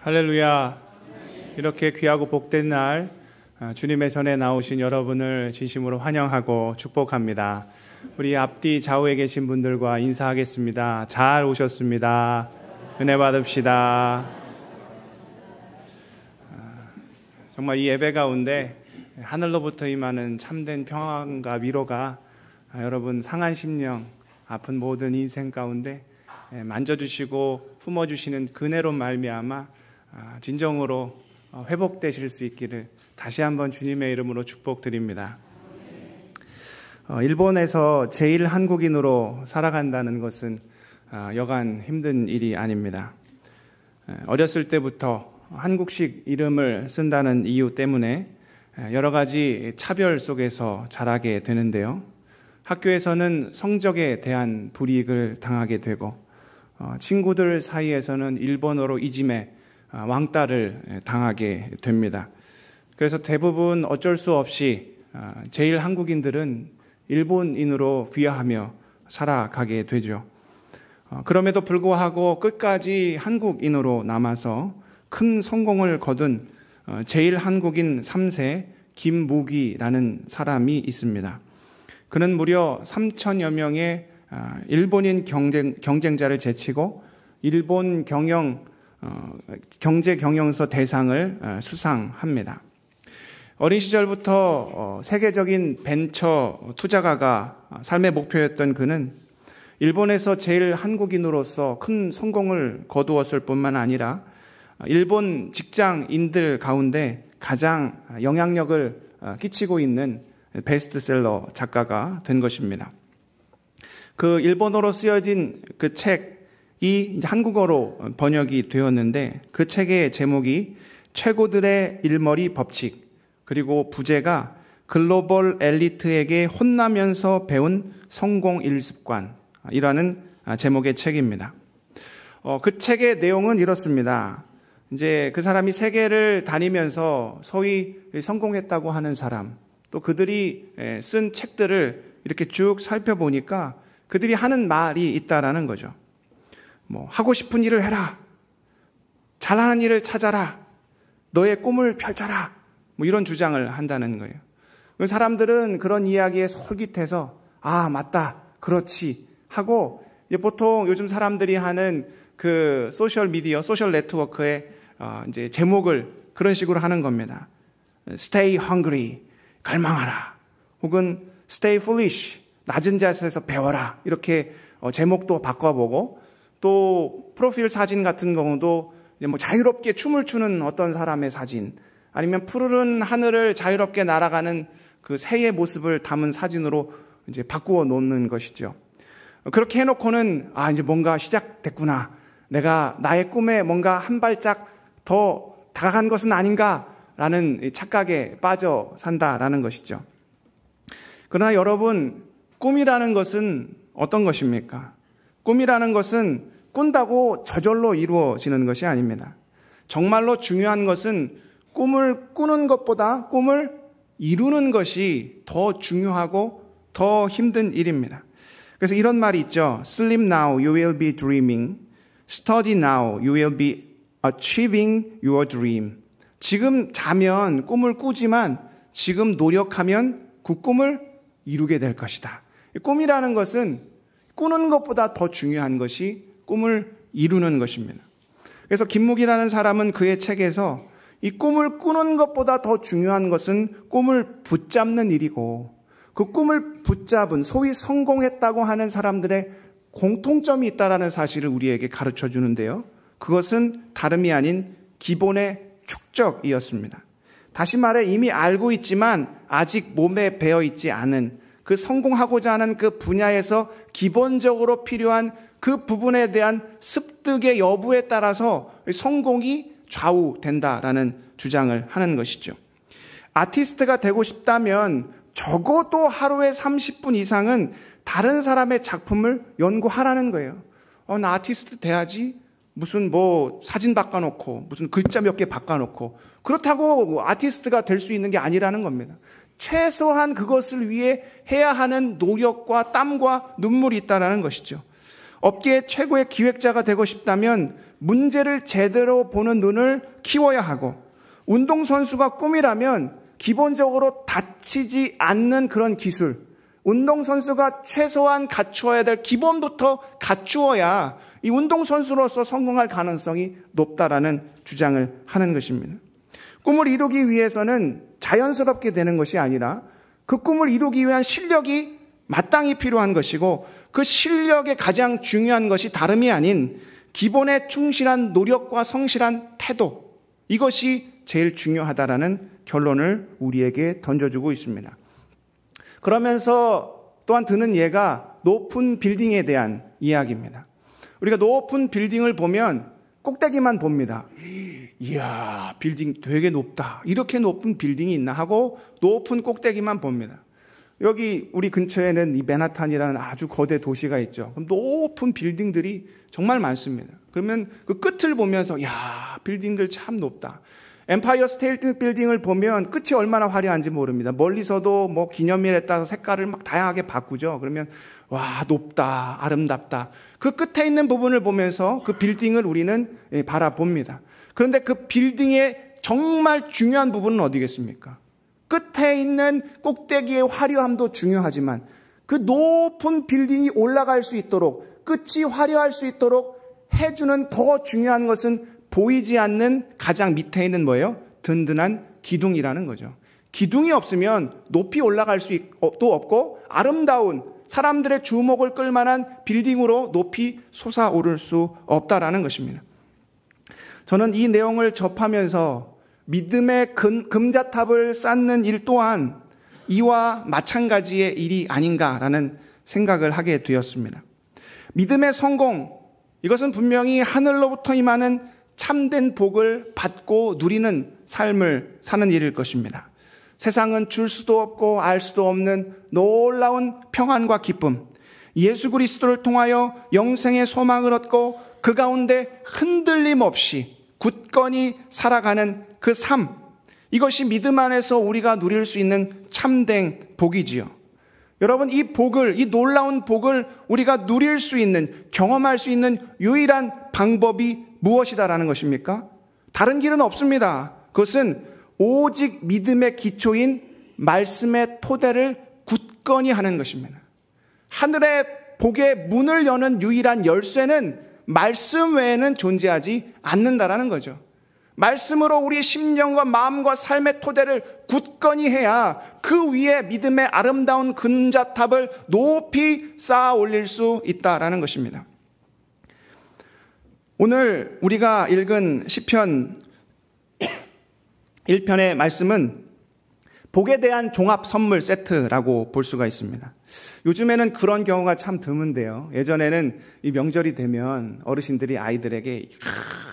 할렐루야. 이렇게 귀하고 복된 날 어, 주님의 전에 나오신 여러분을 진심으로 환영하고 축복합니다. 우리 앞뒤 좌우에 계신 분들과 인사하겠습니다. 잘 오셨습니다. 은혜 받읍시다. 아, 정말 이 예배 가운데 하늘로부터 임하는 참된 평안과 위로가 아, 여러분 상한 심령, 아픈 모든 인생 가운데 예, 만져주시고 품어주시는 그네로 말미암아 아, 진정으로 어, 회복되실 수 있기를 다시 한번 주님의 이름으로 축복드립니다. 어, 일본에서 제일 한국인으로 살아간다는 것은 아, 여간 힘든 일이 아닙니다. 어렸을 때부터 한국식 이름을 쓴다는 이유 때문에 여러 가지 차별 속에서 자라게 되는데요. 학교에서는 성적에 대한 불이익을 당하게 되고 어, 친구들 사이에서는 일본어로 이짐에 아, 왕따를 예, 당하게 됩니다. 그래서 대부분 어쩔 수 없이 아, 제일 한국인들은 일본인으로 귀화하며 살아가게 되죠. 어, 그럼에도 불구하고 끝까지 한국인으로 남아서 큰 성공을 거둔 어, 제일 한국인 3세 김무기라는 사람이 있습니다. 그는 무려 3천여 명의 아, 일본인 경쟁, 경쟁자를 제치고 일본 경영 어, 경제 경영서 대상을 어, 수상합니다. 어린 시절부터 어, 세계적인 벤처 투자가가 삶의 목표였던 그는 일본에서 제일 한국인으로서 큰 성공을 거두었을 뿐만 아니라 일본 직장인들 가운데 가장 영향력을 끼치고 있는 베스트셀러 작가가 된 것입니다. 그 일본어로 쓰여진 그책 이 한국어로 번역이 되었는데 그 책의 제목이 최고들의 일머리 법칙 그리고 부제가 글로벌 엘리트에게 혼나면서 배운 성공 일습관이라는 아, 아, 제목의 책입니다. 어, 그 책의 내용은 이렇습니다. 이제 그 사람이 세계를 다니면서 소위 성공했다고 하는 사람, 또 그들이 쓴 책들을 이렇게 쭉 살펴보니까 그들이 하는 말이 있다라는 거죠. 뭐 하고 싶은 일을 해라. 잘하는 일을 찾아라. 너의 꿈을 펼쳐라. 뭐 이런 주장을 한다는 거예요. 사람들은 그런 이야기에 솔깃해서 아 맞다 그렇지 하고 보통 요즘 사람들이 하는 그 소셜 미디어 소셜 네트워크의 어, 이제 제목을 그런 식으로 하는 겁니다. Stay hungry 갈망하라 혹은 Stay foolish 낮은 자세에서 배워라 이렇게 어, 제목도 바꿔보고 또 프로필 사진 같은 경우도 뭐 자유롭게 춤을 추는 어떤 사람의 사진 아니면 푸르른 하늘을 자유롭게 날아가는 그 새의 모습을 담은 사진으로 이제 바꾸어 놓는 것이죠. 그렇게 해놓고는 아 이제 뭔가 시작됐구나. 내가 나의 꿈에 뭔가 한 발짝 더 다가간 것은 아닌가라는 착각에 빠져 산다라는 것이죠. 그러나 여러분 꿈이라는 것은 어떤 것입니까? 꿈이라는 것은 꾼다고 저절로 이루어지는 것이 아닙니다. 정말로 중요한 것은 꿈을 꾸는 것보다 꿈을 이루는 것이 더 중요하고 더 힘든 일입니다. 그래서 이런 말이 있죠. Sleep now, you will be dreaming. Study now, you will be achieving your dream. 지금 자면 꿈을 꾸지만 지금 노력하면 그 꿈을 이루게 될 것이다. 꿈이라는 것은 꾸는 것보다 더 중요한 것이 꿈을 이루는 것입니다. 그래서 김묵이라는 사람은 그의 책에서 이 꿈을 꾸는 것보다 더 중요한 것은 꿈을 붙잡는 일이고 그 꿈을 붙잡은 소위 성공했다고 하는 사람들의 공통점이 있다라는 사실을 우리에게 가르쳐 주는데요. 그것은 다름이 아닌 기본의 축적이었습니다. 다시 말해 이미 알고 있지만 아직 몸에 배어 있지 않은 그 성공하고자 하는 그 분야에서 기본적으로 필요한 그 부분에 대한 습득의 여부에 따라서 성공이 좌우된다라는 주장을 하는 것이죠. 아티스트가 되고 싶다면 적어도 하루에 30분 이상은 다른 사람의 작품을 연구하라는 거예요. 어, 나 아티스트 돼야지. 무슨 뭐 사진 바꿔놓고, 무슨 글자 몇 개 바꿔놓고. 그렇다고 아티스트가 될 수 있는 게 아니라는 겁니다. 최소한 그것을 위해 해야 하는 노력과 땀과 눈물이 있다라는 것이죠. 업계 의 최고의 기획자가 되고 싶다면 문제를 제대로 보는 눈을 키워야 하고 운동선수가 꿈이라면 기본적으로 다치지 않는 그런 기술, 운동선수가 최소한 갖추어야 될 기본부터 갖추어야 이 운동선수로서 성공할 가능성이 높다라는 주장을 하는 것입니다. 꿈을 이루기 위해서는 자연스럽게 되는 것이 아니라 그 꿈을 이루기 위한 실력이 마땅히 필요한 것이고 그 실력의 가장 중요한 것이 다름이 아닌 기본에 충실한 노력과 성실한 태도 이것이 제일 중요하다라는 결론을 우리에게 던져주고 있습니다. 그러면서 또한 드는 예가 높은 빌딩에 대한 이야기입니다. 우리가 높은 빌딩을 보면 꼭대기만 봅니다. 이야, 빌딩 되게 높다. 이렇게 높은 빌딩이 있나 하고 높은 꼭대기만 봅니다. 여기 우리 근처에는 이 맨하탄이라는 아주 거대 도시가 있죠. 그럼 높은 빌딩들이 정말 많습니다. 그러면 그 끝을 보면서 야, 빌딩들 참 높다. 엠파이어 스테이트 빌딩을 보면 끝이 얼마나 화려한지 모릅니다. 멀리서도 뭐 기념일에 따라 서 색깔을 막 다양하게 바꾸죠. 그러면 와 높다 아름답다. 그 끝에 있는 부분을 보면서 그 빌딩을 우리는 예, 바라봅니다. 그런데 그 빌딩의 정말 중요한 부분은 어디겠습니까? 끝에 있는 꼭대기의 화려함도 중요하지만 그 높은 빌딩이 올라갈 수 있도록 끝이 화려할 수 있도록 해주는 더 중요한 것은 보이지 않는 가장 밑에 있는 뭐예요? 든든한 기둥이라는 거죠. 기둥이 없으면 높이 올라갈 수도 어, 없고 아름다운 사람들의 주목을 끌만한 빌딩으로 높이 솟아오를 수 없다라는 것입니다. 저는 이 내용을 접하면서 믿음의 금, 금자탑을 쌓는 일 또한 이와 마찬가지의 일이 아닌가라는 생각을 하게 되었습니다. 믿음의 성공, 이것은 분명히 하늘로부터 임하는 참된 복을 받고 누리는 삶을 사는 일일 것입니다. 세상은 줄 수도 없고 알 수도 없는 놀라운 평안과 기쁨, 예수 그리스도를 통하여 영생의 소망을 얻고 그 가운데 흔들림 없이 굳건히 살아가는 그 삶, 이것이 믿음 안에서 우리가 누릴 수 있는 참된 복이지요. 여러분, 이 복을, 이 놀라운 복을 우리가 누릴 수 있는, 경험할 수 있는 유일한 방법이 무엇이다라는 것입니까? 다른 길은 없습니다. 그것은 오직 믿음의 기초인 말씀의 토대를 굳건히 하는 것입니다. 하늘의 복의 문을 여는 유일한 열쇠는 말씀 외에는 존재하지 않는다라는 거죠. 말씀으로 우리 심령과 마음과 삶의 토대를 굳건히 해야 그 위에 믿음의 아름다운 근자탑을 높이 쌓아 올릴 수 있다라는 것입니다. 오늘 우리가 읽은 시편 1편의 말씀은 복에 대한 종합 선물 세트라고 볼 수가 있습니다. 요즘에는 그런 경우가 참 드문데요. 예전에는 이 명절이 되면 어르신들이 아이들에게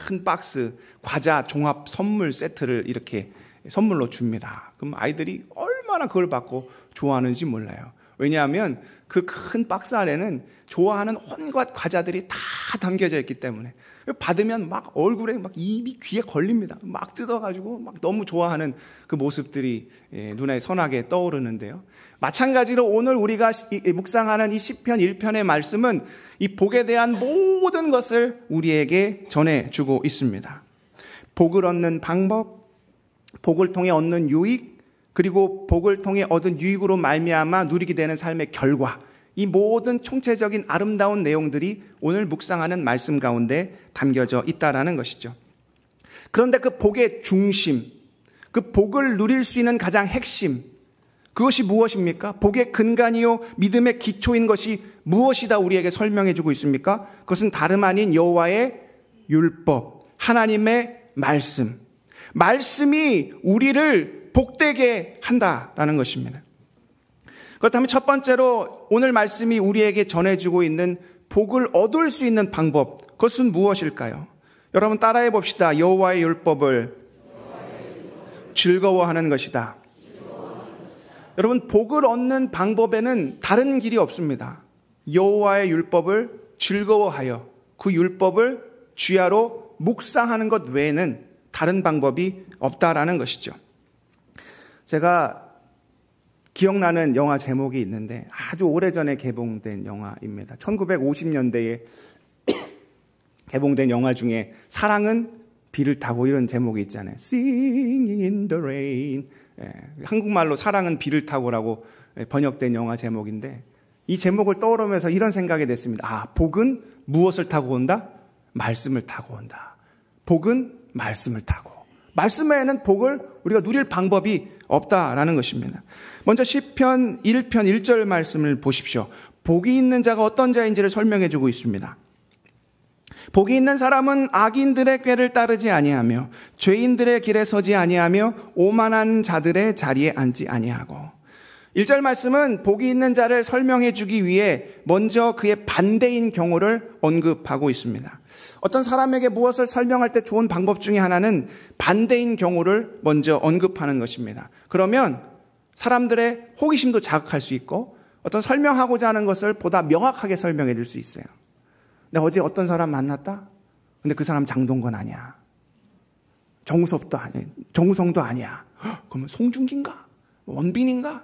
큰 박스 과자 종합 선물 세트를 이렇게 선물로 줍니다. 그럼 아이들이 얼마나 그걸 받고 좋아하는지 몰라요. 왜냐하면 그 큰 박스 안에는 좋아하는 온갖 과자들이 다 담겨져 있기 때문에 받으면 막 얼굴에 막 입이 귀에 걸립니다. 막 뜯어가지고 막 너무 좋아하는 그 모습들이 예, 눈에 선하게 떠오르는데요. 마찬가지로 오늘 우리가 묵상하는 이1 0편 1편의 말씀은 이 복에 대한 모든 것을 우리에게 전해주고 있습니다. 복을 얻는 방법, 복을 통해 얻는 유익, 그리고 복을 통해 얻은 유익으로 말미암아 누리게 되는 삶의 결과 이 모든 총체적인 아름다운 내용들이 오늘 묵상하는 말씀 가운데 담겨져 있다라는 것이죠. 그런데 그 복의 중심, 그 복을 누릴 수 있는 가장 핵심, 그것이 무엇입니까? 복의 근간이요 믿음의 기초인 것이 무엇이다 우리에게 설명해 주고 있습니까? 그것은 다름 아닌 여호와의 율법, 하나님의 말씀. 말씀이 우리를 복되게 한다라는 것입니다. 그렇다면 첫 번째로 오늘 말씀이 우리에게 전해주고 있는 복을 얻을 수 있는 방법, 그것은 무엇일까요? 여러분 따라해 봅시다. 여호와의 율법을 즐거워하는 것이다. 여러분 복을 얻는 방법에는 다른 길이 없습니다. 여호와의 율법을 즐거워하여 그 율법을 주야로 묵상하는 것 외에는 다른 방법이 없다라는 것이죠. 제가 기억나는 영화 제목이 있는데 아주 오래전에 개봉된 영화입니다. 1950년대에 개봉된 영화 중에 사랑은 비를 타고 이런 제목이 있잖아요. Sing in the rain. 예, 한국말로 사랑은 비를 타고라고 번역된 영화 제목인데 이 제목을 떠오르면서 이런 생각이 됐습니다. 아, 복은 무엇을 타고 온다? 말씀을 타고 온다. 복은 말씀을 타고. 말씀에는 복을 우리가 누릴 방법이 없다라는 것입니다. 먼저 시편 1편 1절 말씀을 보십시오. 복이 있는 자가 어떤 자인지를 설명해 주고 있습니다. 복이 있는 사람은 악인들의 꾀를 따르지 아니하며 죄인들의 길에 서지 아니하며 오만한 자들의 자리에 앉지 아니하고 1절 말씀은 복이 있는 자를 설명해 주기 위해 먼저 그의 반대인 경우를 언급하고 있습니다. 어떤 사람에게 무엇을 설명할 때 좋은 방법 중에 하나는 반대인 경우를 먼저 언급하는 것입니다. 그러면 사람들의 호기심도 자극할 수 있고 어떤 설명하고자 하는 것을 보다 명확하게 설명해 줄 수 있어요. 내가 어제 어떤 사람 만났다? 근데 그 사람 장동건 아니야. 정섭도 아니, 야 정우성도 아니야. 그러면 송중기인가? 원빈인가?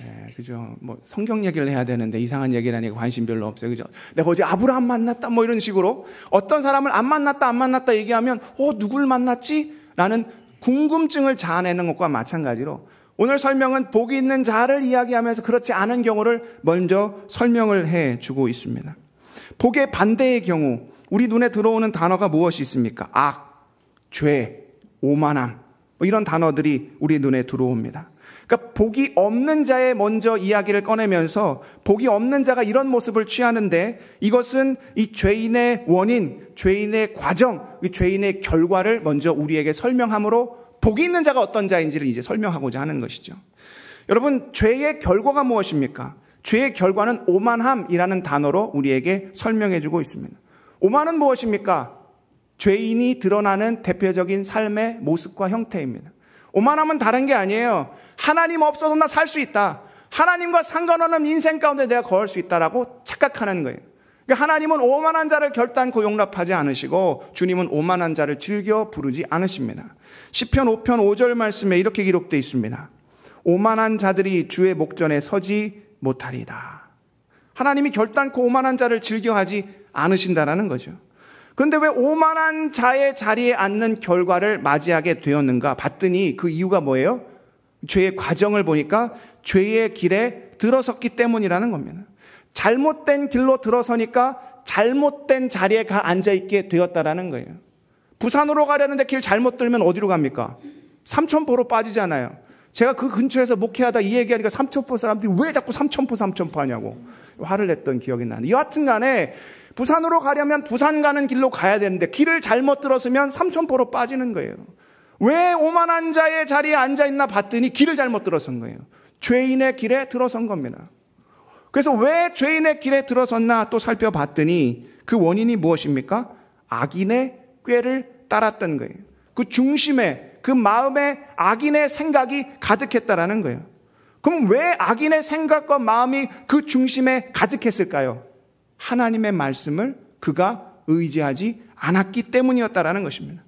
예, 그죠. 뭐 성경 얘기를 해야 되는데 이상한 얘기라니까 관심 별로 없어요. 그죠. 내가 어제 아브라함 만났다 뭐 이런 식으로 어떤 사람을 안 만났다 안 만났다 얘기하면 어, 누굴 만났지? 라는 궁금증을 자아내는 것과 마찬가지로 오늘 설명은 복이 있는 자를 이야기하면서 그렇지 않은 경우를 먼저 설명을 해 주고 있습니다. 복의 반대의 경우 우리 눈에 들어오는 단어가 무엇이 있습니까? 악, 죄, 오만함 뭐 이런 단어들이 우리 눈에 들어옵니다. 그러니까 복이 없는 자에 먼저 이야기를 꺼내면서 복이 없는 자가 이런 모습을 취하는데 이것은 이 죄인의 원인, 죄인의 과정, 이 죄인의 결과를 먼저 우리에게 설명함으로 복이 있는 자가 어떤 자인지를 이제 설명하고자 하는 것이죠. 여러분, 죄의 결과가 무엇입니까? 죄의 결과는 오만함이라는 단어로 우리에게 설명해 주고 있습니다. 오만은 무엇입니까? 죄인이 드러나는 대표적인 삶의 모습과 형태입니다. 오만함은 다른 게 아니에요. 하나님 없어도 나 살 수 있다. 하나님과 상관없는 인생 가운데 내가 거할 수 있다라고 착각하는 거예요. 그러니까 하나님은 오만한 자를 결단코 용납하지 않으시고 주님은 오만한 자를 즐겨 부르지 않으십니다. 10편 5편 5절 말씀에 이렇게 기록되어 있습니다. 오만한 자들이 주의 목전에 서지 못하리다. 하나님이 결단코 오만한 자를 즐겨하지 않으신다라는 거죠. 그런데 왜 오만한 자의 자리에 앉는 결과를 맞이하게 되었는가 봤더니 그 이유가 뭐예요? 죄의 과정을 보니까 죄의 길에 들어섰기 때문이라는 겁니다. 잘못된 길로 들어서니까 잘못된 자리에 가 앉아 있게 되었다라는 거예요. 부산으로 가려는데 길 잘못 들면 어디로 갑니까? 삼천포로 빠지잖아요. 제가 그 근처에서 목회하다 이 얘기하니까 삼천포 사람들이 왜 자꾸 삼천포 삼천포 하냐고 화를 냈던 기억이 나는데 여하튼 간에 부산으로 가려면 부산 가는 길로 가야 되는데 길을 잘못 들었으면 삼천포로 빠지는 거예요. 왜 오만한 자의 자리에 앉아 있나 봤더니 길을 잘못 들어선 거예요. 죄인의 길에 들어선 겁니다. 그래서 왜 죄인의 길에 들어섰나 또 살펴봤더니 그 원인이 무엇입니까? 악인의 꾀를 따랐던 거예요. 그 중심에 그 마음에 악인의 생각이 가득했다라는 거예요. 그럼 왜 악인의 생각과 마음이 그 중심에 가득했을까요? 하나님의 말씀을 그가 의지하지 않았기 때문이었다라는 것입니다.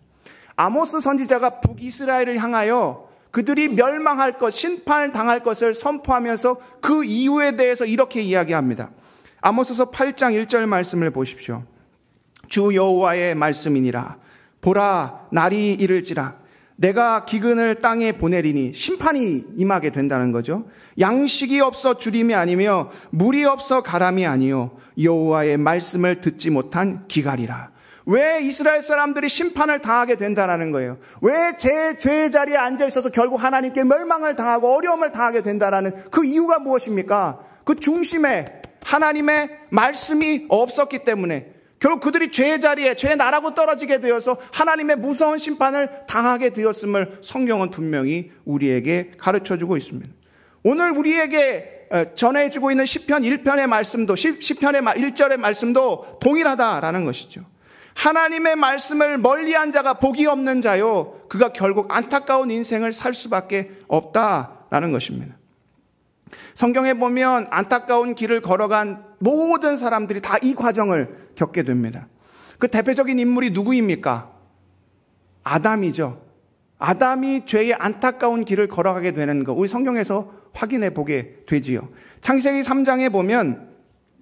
아모스 선지자가 북이스라엘을 향하여 그들이 멸망할 것, 심판당할 것을 선포하면서 그 이유에 대해서 이렇게 이야기합니다. 아모스서 8장 1절 말씀을 보십시오. 주 여호와의 말씀이니라. 보라 날이 이를지라 내가 기근을 땅에 보내리니 심판이 임하게 된다는 거죠. 양식이 없어 주림이 아니며 물이 없어 가람이 아니요 여호와의 말씀을 듣지 못한 기갈이라. 왜 이스라엘 사람들이 심판을 당하게 된다라는 거예요. 왜 제 죄의 자리에 앉아 있어서 결국 하나님께 멸망을 당하고 어려움을 당하게 된다라는 그 이유가 무엇입니까? 그 중심에 하나님의 말씀이 없었기 때문에 결국 그들이 죄의 자리에 죄의 나라고 떨어지게 되어서 하나님의 무서운 심판을 당하게 되었음을 성경은 분명히 우리에게 가르쳐 주고 있습니다. 오늘 우리에게 어, 전해주고 있는 시편 1편의 말씀도 시편의 1절의 말씀도 동일하다라는 것이죠. 하나님의 말씀을 멀리한 자가 복이 없는 자요. 그가 결국 안타까운 인생을 살 수밖에 없다라는 것입니다. 성경에 보면 안타까운 길을 걸어간 모든 사람들이 다 이 과정을 겪게 됩니다. 그 대표적인 인물이 누구입니까? 아담이죠. 아담이 죄의 안타까운 길을 걸어가게 되는 거 우리 성경에서 확인해 보게 되지요. 창세기 3장에 보면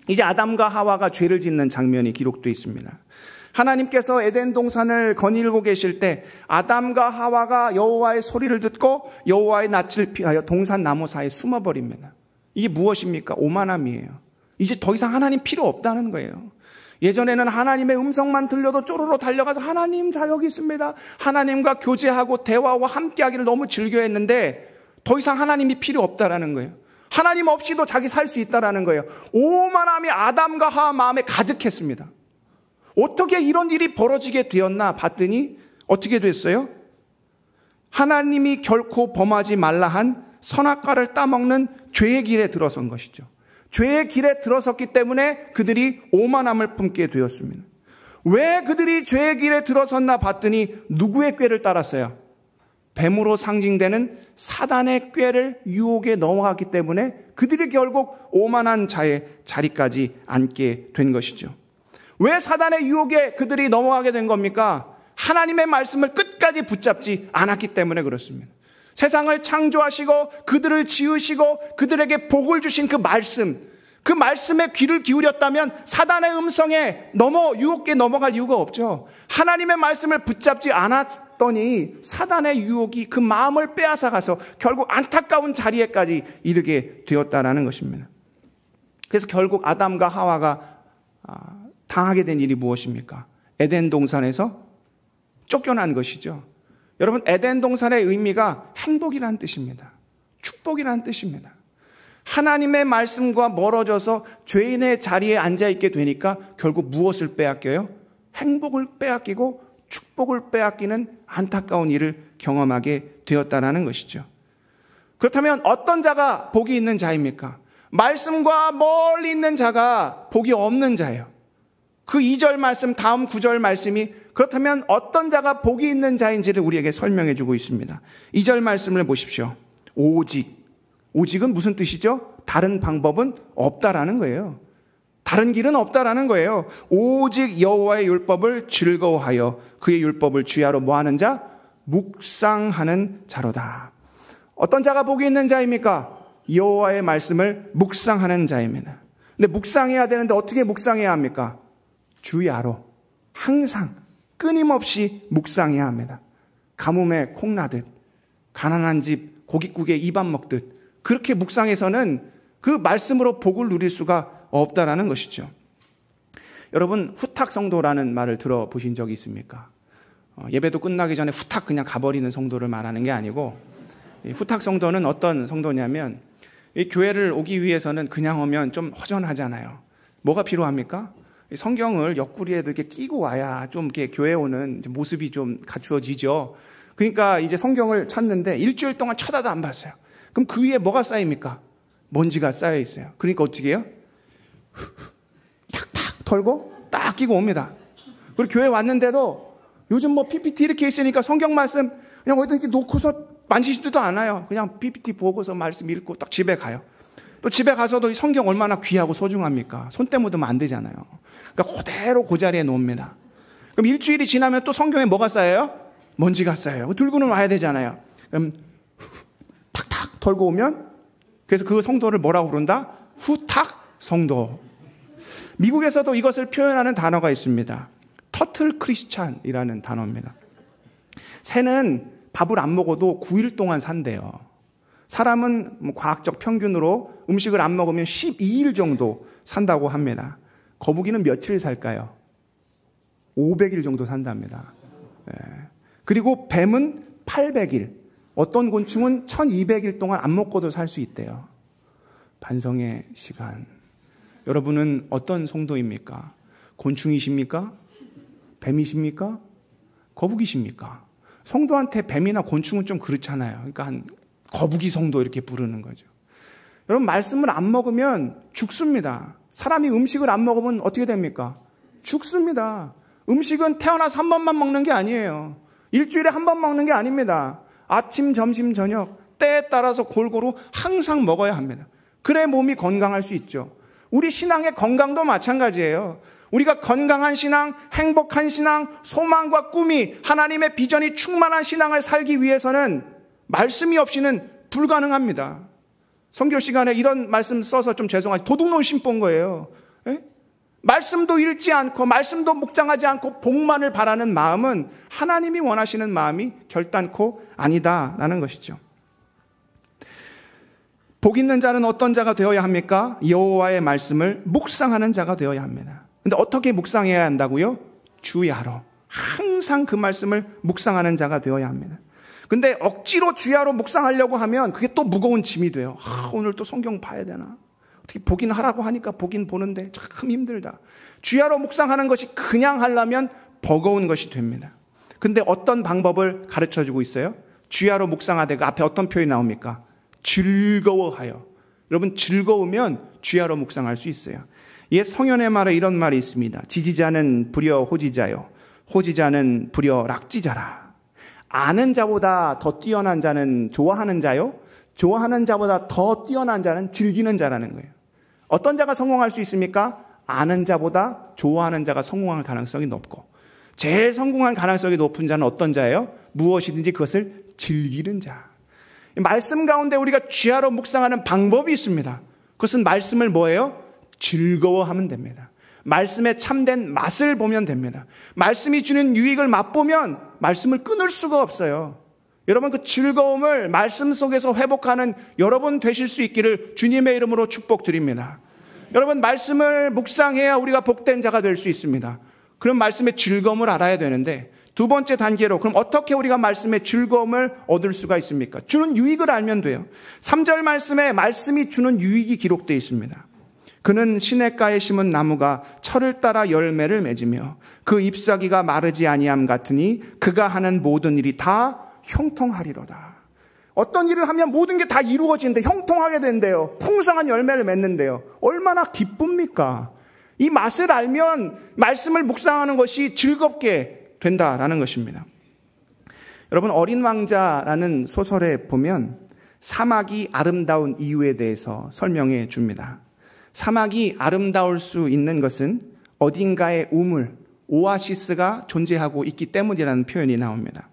이제 아담과 하와가 죄를 짓는 장면이 기록되어 있습니다. 하나님께서 에덴 동산을 거닐고 계실 때 아담과 하와가 여호와의 소리를 듣고 여호와의 낯을 피하여 동산 나무 사이에 숨어버립니다. 이게 무엇입니까? 오만함이에요. 이제 더 이상 하나님 필요 없다는 거예요. 예전에는 하나님의 음성만 들려도 쪼르르 달려가서 하나님 자 여기 있습니다. 하나님과 교제하고 대화와 함께하기를 너무 즐겨했는데 더 이상 하나님이 필요 없다라는 거예요. 하나님 없이도 자기 살 수 있다라는 거예요. 오만함이 아담과 하와 마음에 가득했습니다. 어떻게 이런 일이 벌어지게 되었나 봤더니 어떻게 됐어요? 하나님이 결코 범하지 말라 한 선악과를 따먹는 죄의 길에 들어선 것이죠. 죄의 길에 들어섰기 때문에 그들이 오만함을 품게 되었습니다. 왜 그들이 죄의 길에 들어섰나 봤더니 누구의 꾀를 따랐어요? 뱀으로 상징되는 사단의 꾀를 유혹에 넘어갔기 때문에 그들이 결국 오만한 자의 자리까지 앉게 된 것이죠. 왜 사단의 유혹에 그들이 넘어가게 된 겁니까? 하나님의 말씀을 끝까지 붙잡지 않았기 때문에 그렇습니다. 세상을 창조하시고 그들을 지으시고 그들에게 복을 주신 그 말씀, 그 말씀에 귀를 기울였다면 사단의 음성에 넘어 유혹에 넘어갈 이유가 없죠. 하나님의 말씀을 붙잡지 않았더니 사단의 유혹이 그 마음을 빼앗아 가서 결국 안타까운 자리에까지 이르게 되었다라는 것입니다. 그래서 결국 아담과 하와가 아, 당하게 된 일이 무엇입니까? 에덴 동산에서 쫓겨난 것이죠. 여러분, 에덴 동산의 의미가 행복이라는 뜻입니다. 축복이라는 뜻입니다. 하나님의 말씀과 멀어져서 죄인의 자리에 앉아있게 되니까 결국 무엇을 빼앗겨요? 행복을 빼앗기고 축복을 빼앗기는 안타까운 일을 경험하게 되었다라는 것이죠. 그렇다면 어떤 자가 복이 있는 자입니까? 말씀과 멀리 있는 자가 복이 없는 자예요. 그 2절 말씀, 다음 9절 말씀이 그렇다면 어떤 자가 복이 있는 자인지를 우리에게 설명해 주고 있습니다. 2절 말씀을 보십시오. 오직. 오직은 무슨 뜻이죠? 다른 방법은 없다라는 거예요. 다른 길은 없다라는 거예요. 오직 여호와의 율법을 즐거워하여 그의 율법을 주야로 뭐하는 자? 묵상하는 자로다. 어떤 자가 복이 있는 자입니까? 여호와의 말씀을 묵상하는 자입니다. 근데 묵상해야 되는데 어떻게 묵상해야 합니까? 주야로 항상 끊임없이 묵상해야 합니다. 가뭄에 콩나듯 가난한 집 고깃국에 입안 먹듯 그렇게 묵상해서는 그 말씀으로 복을 누릴 수가 없다라는 것이죠. 여러분 후탁 성도라는 말을 들어보신 적이 있습니까? 어, 예배도 끝나기 전에 후탁 그냥 가버리는 성도를 말하는 게 아니고 후탁 성도는 어떤 성도냐면 이 교회를 오기 위해서는 그냥 오면 좀 허전하잖아요. 뭐가 필요합니까? 성경을 옆구리에도 이렇게 끼고 와야 좀 이렇게 교회 오는 모습이 좀 갖추어지죠. 그러니까 이제 성경을 찾는데 일주일 동안 쳐다도 안 봤어요. 그럼 그 위에 뭐가 쌓입니까? 먼지가 쌓여 있어요. 그러니까 어떻게 해요? 탁탁 털고 딱 끼고 옵니다. 그리고 교회 왔는데도 요즘 뭐 PPT 이렇게 있으니까 성경 말씀 그냥 어디다 이렇게 놓고서 만지지도 않아요. 그냥 PPT 보고서 말씀 읽고 딱 집에 가요. 또 집에 가서도 이 성경 얼마나 귀하고 소중합니까? 손때 묻으면 안 되잖아요. 그러니까 그대로 그 자리에 놓습니다. 그럼 일주일이 지나면 또 성경에 뭐가 쌓여요? 먼지가 쌓여요. 들고는 와야 되잖아요. 그럼 탁탁 털고 오면 그래서 그 성도를 뭐라고 부른다? 후탁 성도. 미국에서도 이것을 표현하는 단어가 있습니다. 터틀 크리스찬이라는 단어입니다. 새는 밥을 안 먹어도 9일 동안 산대요. 사람은 뭐 과학적 평균으로 음식을 안 먹으면 12일 정도 산다고 합니다. 거북이는 며칠 살까요? 500일 정도 산답니다. 예. 그리고 뱀은 800일, 어떤 곤충은 1200일 동안 안 먹고도 살 수 있대요. 반성의 시간. 여러분은 어떤 송도입니까 곤충이십니까? 뱀이십니까? 거북이십니까? 송도한테 뱀이나 곤충은 좀 그렇잖아요. 그러니까 한 거북이 성도 이렇게 부르는 거죠. 여러분, 말씀을 안 먹으면 죽습니다. 사람이 음식을 안 먹으면 어떻게 됩니까? 죽습니다. 음식은 태어나서 한 번만 먹는 게 아니에요. 일주일에 한 번 먹는 게 아닙니다. 아침, 점심, 저녁, 때에 따라서 골고루 항상 먹어야 합니다. 그래 몸이 건강할 수 있죠. 우리 신앙의 건강도 마찬가지예요. 우리가 건강한 신앙, 행복한 신앙, 소망과 꿈이, 하나님의 비전이 충만한 신앙을 살기 위해서는 말씀이 없이는 불가능합니다. 성교 시간에 이런 말씀 써서 좀 죄송하지. 도둑놈 심본 거예요. 에? 예? 말씀도 읽지 않고, 말씀도 묵상하지 않고, 복만을 바라는 마음은 하나님이 원하시는 마음이 결단코 아니다라는 것이죠. 복 있는 자는 어떤 자가 되어야 합니까? 여호와의 말씀을 묵상하는 자가 되어야 합니다. 근데 어떻게 묵상해야 한다고요? 주야로. 항상 그 말씀을 묵상하는 자가 되어야 합니다. 근데 억지로 주야로 묵상하려고 하면 그게 또 무거운 짐이 돼요. 아, 오늘 또 성경 봐야 되나? 어떻게 보긴 하라고 하니까 보긴 보는데 참 힘들다. 주야로 묵상하는 것이 그냥 하려면 버거운 것이 됩니다. 근데 어떤 방법을 가르쳐 주고 있어요? 주야로 묵상하되 가 앞에 어떤 표현이 나옵니까? 즐거워하여. 여러분 즐거우면 주야로 묵상할 수 있어요. 옛 성현의 말에 이런 말이 있습니다. 지지자는 부려 호지자요. 호지자는 부려 락지자라. 아는 자보다 더 뛰어난 자는 좋아하는 자요. 좋아하는 자보다 더 뛰어난 자는 즐기는 자라는 거예요. 어떤 자가 성공할 수 있습니까? 아는 자보다 좋아하는 자가 성공할 가능성이 높고 제일 성공할 가능성이 높은 자는 어떤 자예요? 무엇이든지 그것을 즐기는 자. 말씀 가운데 우리가 쥐하러 묵상하는 방법이 있습니다. 그것은 말씀을 뭐예요? 즐거워하면 됩니다. 말씀에 참된 맛을 보면 됩니다. 말씀이 주는 유익을 맛보면 말씀을 끊을 수가 없어요. 여러분 그 즐거움을 말씀 속에서 회복하는 여러분 되실 수 있기를 주님의 이름으로 축복드립니다. 여러분 말씀을 묵상해야 우리가 복된 자가 될 수 있습니다. 그럼 말씀의 즐거움을 알아야 되는데 두 번째 단계로 그럼 어떻게 우리가 말씀의 즐거움을 얻을 수가 있습니까? 주는 유익을 알면 돼요. 3절 말씀에 말씀이 주는 유익이 기록되어 있습니다. 그는 시냇가에 심은 나무가 철을 따라 열매를 맺으며 그 잎사귀가 마르지 아니함 같으니 그가 하는 모든 일이 다 형통하리로다. 어떤 일을 하면 모든 게 다 이루어지는데 형통하게 된대요. 풍성한 열매를 맺는데요. 얼마나 기쁩니까? 이 맛을 알면 말씀을 묵상하는 것이 즐겁게 된다라는 것입니다. 여러분 어린 왕자라는 소설에 보면 사막이 아름다운 이유에 대해서 설명해 줍니다. 사막이 아름다울 수 있는 것은 어딘가의 우물, 오아시스가 존재하고 있기 때문이라는 표현이 나옵니다.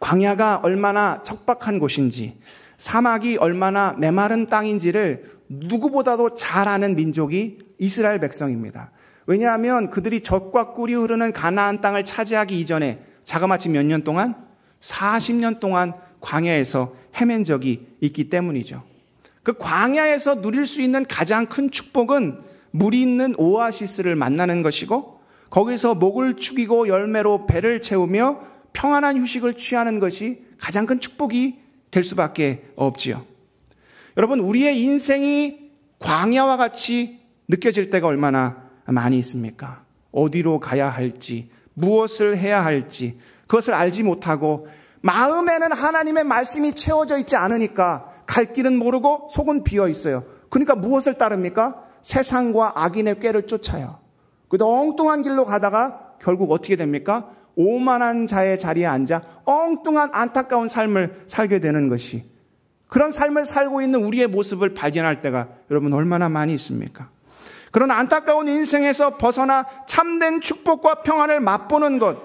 광야가 얼마나 척박한 곳인지, 사막이 얼마나 메마른 땅인지를 누구보다도 잘 아는 민족이 이스라엘 백성입니다. 왜냐하면 그들이 적과 꿀이 흐르는 가나안 땅을 차지하기 이전에 자그마치 몇 년 동안 40년 동안 광야에서 헤맨 적이 있기 때문이죠. 그 광야에서 누릴 수 있는 가장 큰 축복은 물이 있는 오아시스를 만나는 것이고 거기서 목을 축이고 열매로 배를 채우며 평안한 휴식을 취하는 것이 가장 큰 축복이 될 수밖에 없지요. 여러분, 우리의 인생이 광야와 같이 느껴질 때가 얼마나 많이 있습니까? 어디로 가야 할지, 무엇을 해야 할지, 그것을 알지 못하고, 마음에는 하나님의 말씀이 채워져 있지 않으니까 갈 길은 모르고 속은 비어 있어요. 그러니까 무엇을 따릅니까? 세상과 악인의 꾀를 쫓아요. 그 엉뚱한 길로 가다가 결국 어떻게 됩니까? 오만한 자의 자리에 앉아 엉뚱한 안타까운 삶을 살게 되는 것이 그런 삶을 살고 있는 우리의 모습을 발견할 때가 여러분 얼마나 많이 있습니까? 그런 안타까운 인생에서 벗어나 참된 축복과 평안을 맛보는 것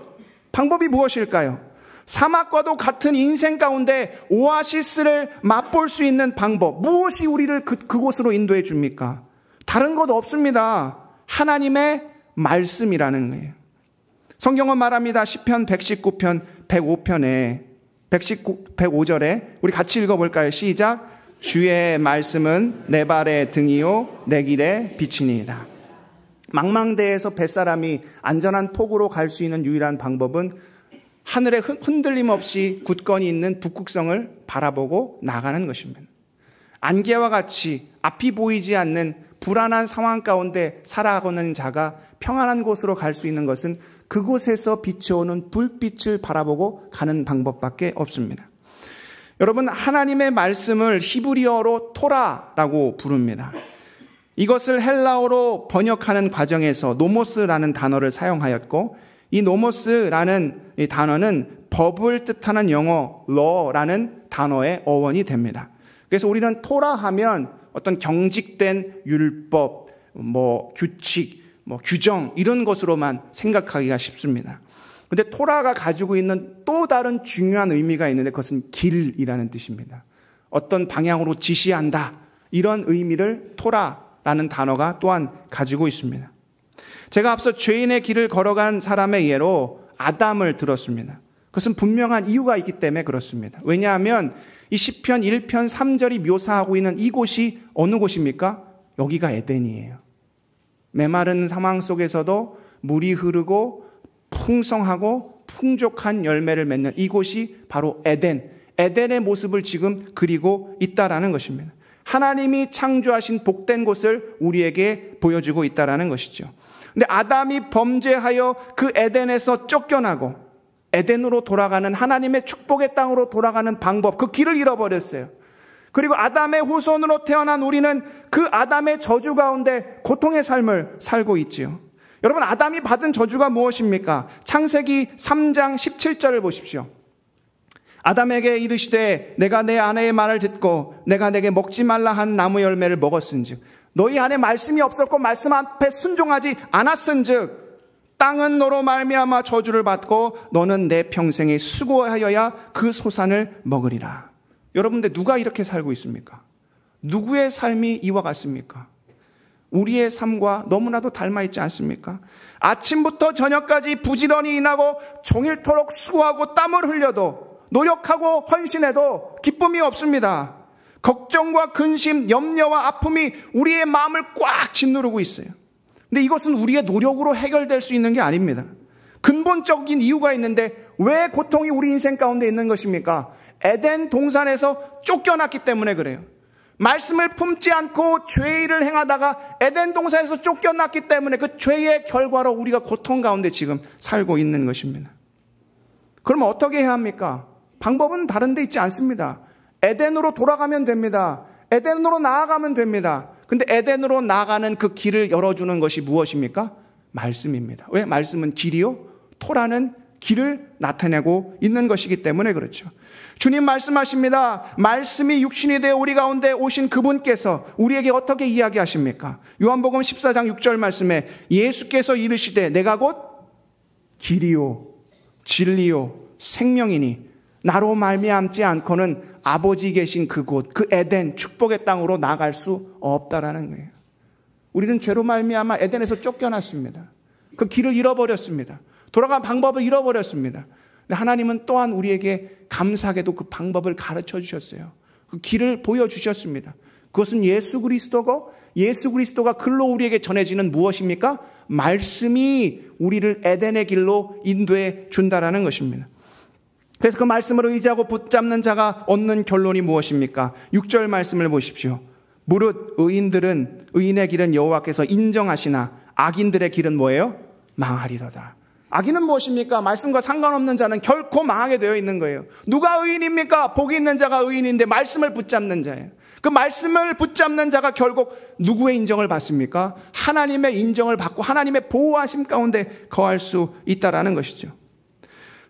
방법이 무엇일까요? 사막과도 같은 인생 가운데 오아시스를 맛볼 수 있는 방법, 무엇이 우리를 그, 그곳으로 인도해 줍니까? 다른 것 없습니다. 하나님의 말씀이라는 거예요. 성경은 말합니다. 10편, 119편, 105편에, 119, 105절에, 우리 같이 읽어볼까요? 시작. 주의 말씀은 내 발의 등이요, 내 길의 빛이니이다. 망망대에서 뱃사람이 안전한 폭으로 갈 수 있는 유일한 방법은 하늘에 흔들림 없이 굳건히 있는 북극성을 바라보고 나가는 것입니다. 안개와 같이 앞이 보이지 않는 불안한 상황 가운데 살아가는 자가 평안한 곳으로 갈 수 있는 것은 그곳에서 비춰오는 불빛을 바라보고 가는 방법밖에 없습니다. 여러분, 하나님의 말씀을 히브리어로 토라라고 부릅니다. 이것을 헬라어로 번역하는 과정에서 노모스라는 단어를 사용하였고 이 노모스라는 이 단어는 법을 뜻하는 영어 law라는 단어의 어원이 됩니다. 그래서 우리는 토라 하면 어떤 경직된 율법, 뭐 규칙, 뭐 규정 이런 것으로만 생각하기가 쉽습니다. 근데 토라가 가지고 있는 또 다른 중요한 의미가 있는데 그것은 길이라는 뜻입니다. 어떤 방향으로 지시한다. 이런 의미를 토라라는 단어가 또한 가지고 있습니다. 제가 앞서 죄인의 길을 걸어간 사람의 예로 아담을 들었습니다. 그것은 분명한 이유가 있기 때문에 그렇습니다. 왜냐하면 이 시편 1편 3절이 묘사하고 있는 이곳이 어느 곳입니까? 여기가 에덴이에요. 메마른 상황 속에서도 물이 흐르고 풍성하고 풍족한 열매를 맺는 이곳이 바로 에덴, 에덴의 모습을 지금 그리고 있다라는 것입니다. 하나님이 창조하신 복된 곳을 우리에게 보여주고 있다라는 것이죠. 근데 아담이 범죄하여 그 에덴에서 쫓겨나고 에덴으로 돌아가는 하나님의 축복의 땅으로 돌아가는 방법, 그 길을 잃어버렸어요. 그리고 아담의 후손으로 태어난 우리는 그 아담의 저주 가운데 고통의 삶을 살고 있지요. 여러분, 아담이 받은 저주가 무엇입니까? 창세기 3장 17절을 보십시오. 아담에게 이르시되 내가 내 아내의 말을 듣고 내가 내게 먹지 말라 한 나무 열매를 먹었은즉 너희 안에 말씀이 없었고 말씀 앞에 순종하지 않았은즉 땅은 너로 말미암아 저주를 받고 너는 내 평생에 수고하여야 그 소산을 먹으리라. 여러분들 누가 이렇게 살고 있습니까? 누구의 삶이 이와 같습니까? 우리의 삶과 너무나도 닮아 있지 않습니까? 아침부터 저녁까지 부지런히 일하고 종일토록 수고하고 땀을 흘려도 노력하고 헌신해도 기쁨이 없습니다. 걱정과 근심, 염려와 아픔이 우리의 마음을 꽉 짓누르고 있어요. 근데 이것은 우리의 노력으로 해결될 수 있는 게 아닙니다. 근본적인 이유가 있는데 왜 고통이 우리 인생 가운데 있는 것입니까? 에덴 동산에서 쫓겨났기 때문에 그래요. 말씀을 품지 않고 죄를 행하다가 에덴 동산에서 쫓겨났기 때문에 그 죄의 결과로 우리가 고통 가운데 지금 살고 있는 것입니다. 그럼 어떻게 해야 합니까? 방법은 다른데 있지 않습니다. 에덴으로 돌아가면 됩니다. 에덴으로 나아가면 됩니다. 근데 에덴으로 나가는 그 길을 열어주는 것이 무엇입니까? 말씀입니다. 왜? 말씀은 길이요? 토라는 길을 나타내고 있는 것이기 때문에 그렇죠. 주님 말씀하십니다. 말씀이 육신이 되어 우리 가운데 오신 그분께서 우리에게 어떻게 이야기하십니까? 요한복음 14장 6절 말씀에 예수께서 이르시되 내가 곧 길이요 진리요 생명이니 나로 말미암지 않고는 아버지 계신 그곳, 그 에덴, 축복의 땅으로 나갈 수 없다라는 거예요. 우리는 죄로 말미암아 에덴에서 쫓겨났습니다. 그 길을 잃어버렸습니다. 돌아간 방법을 잃어버렸습니다. 하나님은 또한 우리에게 감사하게도 그 방법을 가르쳐 주셨어요. 그 길을 보여 주셨습니다. 그것은 예수 그리스도고 예수 그리스도가 글로 우리에게 전해지는 무엇입니까? 말씀이 우리를 에덴의 길로 인도해 준다라는 것입니다. 그래서 그 말씀으로 의지하고 붙잡는 자가 얻는 결론이 무엇입니까? 6절 말씀을 보십시오. 무릇 의인들은 의인의 길은 여호와께서 인정하시나 악인들의 길은 뭐예요? 망하리로다. 악인은 무엇입니까? 말씀과 상관없는 자는 결코 망하게 되어 있는 거예요. 누가 의인입니까? 복이 있는 자가 의인인데 말씀을 붙잡는 자예요. 그 말씀을 붙잡는 자가 결국 누구의 인정을 받습니까? 하나님의 인정을 받고 하나님의 보호하심 가운데 거할 수 있다라는 것이죠.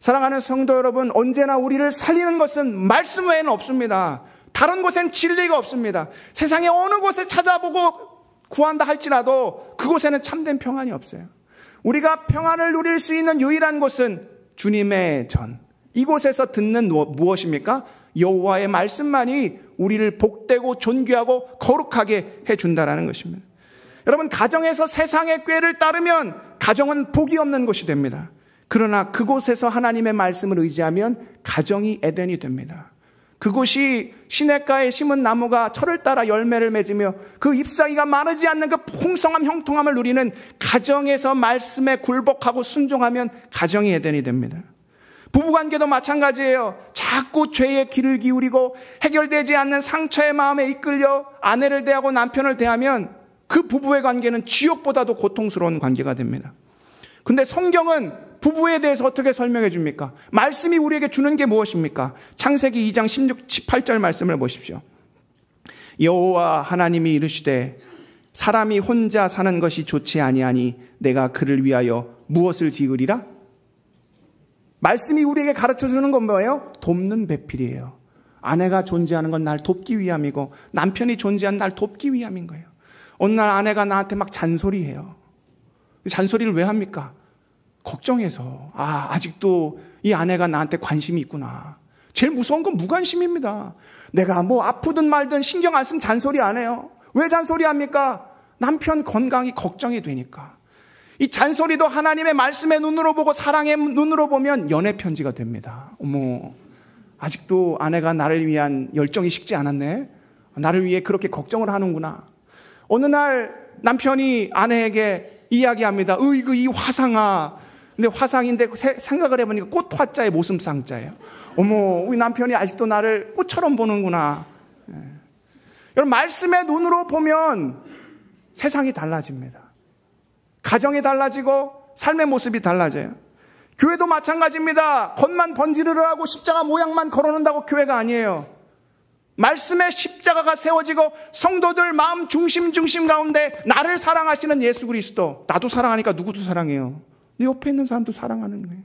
사랑하는 성도 여러분, 언제나 우리를 살리는 것은 말씀 외에는 없습니다. 다른 곳엔 진리가 없습니다. 세상에 어느 곳에 찾아보고 구한다 할지라도 그곳에는 참된 평안이 없어요. 우리가 평안을 누릴 수 있는 유일한 곳은 주님의 전. 이곳에서 듣는 무엇입니까? 여호와의 말씀만이 우리를 복되고 존귀하고 거룩하게 해준다라는 것입니다. 여러분 가정에서 세상의 꾀를 따르면 가정은 복이 없는 곳이 됩니다. 그러나 그곳에서 하나님의 말씀을 의지하면 가정이 에덴이 됩니다. 그곳이 시냇가에 심은 나무가 철을 따라 열매를 맺으며 그 잎사귀가 마르지 않는 그 풍성함 형통함을 누리는 가정에서 말씀에 굴복하고 순종하면 가정이 에덴이 됩니다. 부부관계도 마찬가지예요. 자꾸 죄에 귀를 기울이고 해결되지 않는 상처의 마음에 이끌려 아내를 대하고 남편을 대하면 그 부부의 관계는 지옥보다도 고통스러운 관계가 됩니다. 근데 성경은 부부에 대해서 어떻게 설명해 줍니까? 말씀이 우리에게 주는 게 무엇입니까? 창세기 2장 16, 18절 말씀을 보십시오. 여호와 하나님이 이르시되 사람이 혼자 사는 것이 좋지 아니하니 내가 그를 위하여 무엇을 지으리라? 말씀이 우리에게 가르쳐 주는 건 뭐예요? 돕는 배필이에요. 아내가 존재하는 건 날 돕기 위함이고 남편이 존재한 날 돕기 위함인 거예요. 어느 날 아내가 나한테 막 잔소리해요. 그 잔소리를 왜 합니까? 걱정해서 아 아직도 이 아내가 나한테 관심이 있구나. 제일 무서운 건 무관심입니다. 내가 뭐 아프든 말든 신경 안 쓰면 잔소리 안 해요. 왜 잔소리 합니까? 남편 건강이 걱정이 되니까. 이 잔소리도 하나님의 말씀의 눈으로 보고 사랑의 눈으로 보면 연애 편지가 됩니다. 어머, 아직도 아내가 나를 위한 열정이 식지 않았네. 나를 위해 그렇게 걱정을 하는구나. 어느 날 남편이 아내에게 이야기합니다. 으이그 이 화상아, 근데 화상인데 생각을 해보니까 꽃화자의 모슴 상자예요. 어머, 우리 남편이 아직도 나를 꽃처럼 보는구나. 예. 여러분, 말씀의 눈으로 보면 세상이 달라집니다. 가정이 달라지고 삶의 모습이 달라져요. 교회도 마찬가지입니다. 겉만 번지르르 하고 십자가 모양만 걸어놓는다고 교회가 아니에요. 말씀의 십자가가 세워지고 성도들 마음 중심 중심 가운데 나를 사랑하시는 예수 그리스도. 나도 사랑하니까 누구도 사랑해요. 네 옆에 있는 사람도 사랑하는 거예요.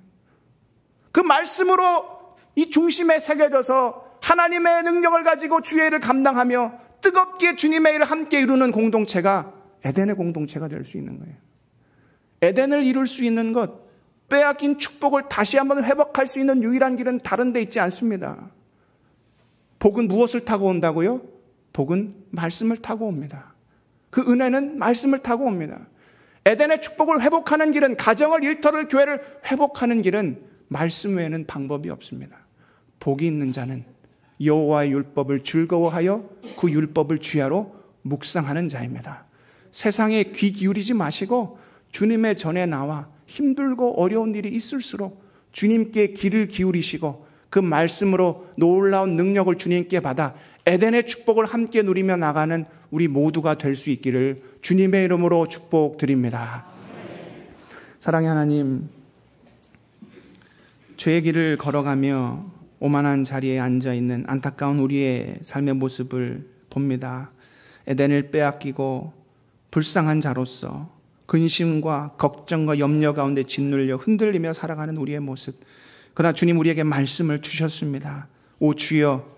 그 말씀으로 이 중심에 새겨져서 하나님의 능력을 가지고 주의 를 감당하며 뜨겁게 주님의 일을 함께 이루는 공동체가 에덴의 공동체가 될 수 있는 거예요. 에덴을 이룰 수 있는 것, 빼앗긴 축복을 다시 한번 회복할 수 있는 유일한 길은 다른 데 있지 않습니다. 복은 무엇을 타고 온다고요? 복은 말씀을 타고 옵니다. 그 은혜는 말씀을 타고 옵니다. 에덴의 축복을 회복하는 길은 가정을 일터를 교회를 회복하는 길은 말씀 외에는 방법이 없습니다. 복이 있는 자는 여호와의 율법을 즐거워하여 그 율법을 주야로 묵상하는 자입니다. 세상에 귀 기울이지 마시고 주님의 전에 나와 힘들고 어려운 일이 있을수록 주님께 귀를 기울이시고 그 말씀으로 놀라운 능력을 주님께 받아 에덴의 축복을 함께 누리며 나가는 우리 모두가 될 수 있기를 주님의 이름으로 축복드립니다. 사랑의 하나님, 죄의 길을 걸어가며 오만한 자리에 앉아 있는 안타까운 우리의 삶의 모습을 봅니다. 에덴을 빼앗기고 불쌍한 자로서 근심과 걱정과 염려 가운데 짓눌려 흔들리며 살아가는 우리의 모습. 그러나 주님 우리에게 말씀을 주셨습니다. 오 주여,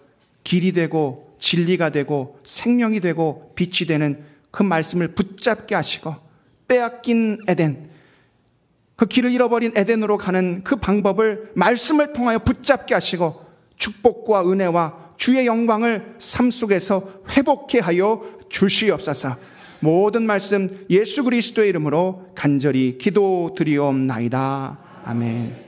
길이 되고 진리가 되고 생명이 되고 빛이 되는 그 말씀을 붙잡게 하시고 빼앗긴 에덴, 그 길을 잃어버린 에덴으로 가는 그 방법을 말씀을 통하여 붙잡게 하시고 축복과 은혜와 주의 영광을 삶 속에서 회복케 하여 주시옵소서. 모든 말씀 예수 그리스도의 이름으로 간절히 기도드리옵나이다. 아멘.